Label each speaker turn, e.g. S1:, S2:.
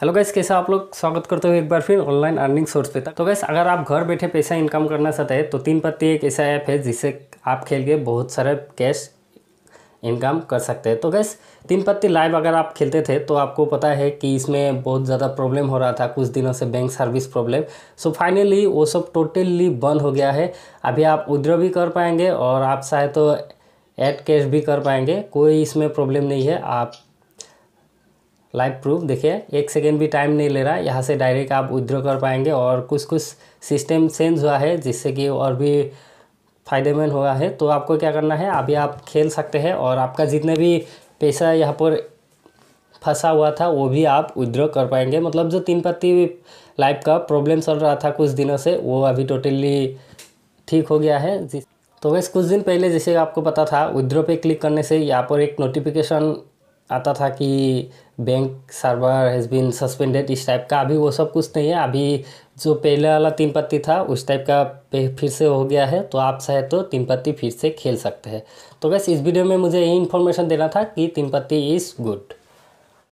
S1: hello guys कैसा आप लोग स्वागत करते हो एक बार फिर ऑनलाइन अर्निंग सोर्स पे तक तो गैस अगर आप घर बैठे पैसा इनकम करना चाहते हैं तो तीन पत्ती एक ऐसा ऐप है जिससे आप खेल के बहुत सारे कैश इनकम कर सकते हैं तो गैस तीन पत्ती लाइव अगर आप खेलते थे तो आपको पता है कि इसमें बहुत ज़्यादा प्रॉब्लम हो रहा था कुछ दिनों से bank service problem so finally वो सब टोटली बंद हो गया है अभी आप उद्र भी कर पाएंगे और आप चाहे तो एड कैश भी कर पाएंगे कोई इसमें प्रॉब्लम नहीं है आप लाइव प्रूफ देखिए एक सेकेंड भी टाइम नहीं ले रहा है यहाँ से डायरेक्ट आप विद्रो कर पाएंगे और कुछ कुछ सिस्टम चेंज हुआ है जिससे कि और भी फायदेमंद हुआ है तो आपको क्या करना है अभी आप खेल सकते हैं और आपका जितने भी पैसा यहाँ पर फंसा हुआ था वो भी आप विद्रो कर पाएंगे मतलब जो तीन पत्ती लाइफ का प्रॉब्लम चल रहा था कुछ दिनों से वो अभी टोटली ठीक हो गया है तो वैसे कुछ दिन पहले जैसे आपको पता था विद्रो पे क्लिक करने से यहाँ पर एक नोटिफिकेशन आता था कि bank server has been suspended इस टाइप का अभी वो सब कुछ नहीं है अभी जो पहले वाला तीन पत्ती था उस टाइप का फिर से हो गया है तो आप चाहे तो तीन पत्ती फिर से खेल सकते हैं तो बस इस वीडियो में मुझे ये इन्फॉर्मेशन देना था कि तीन पत्ती इज़ गुड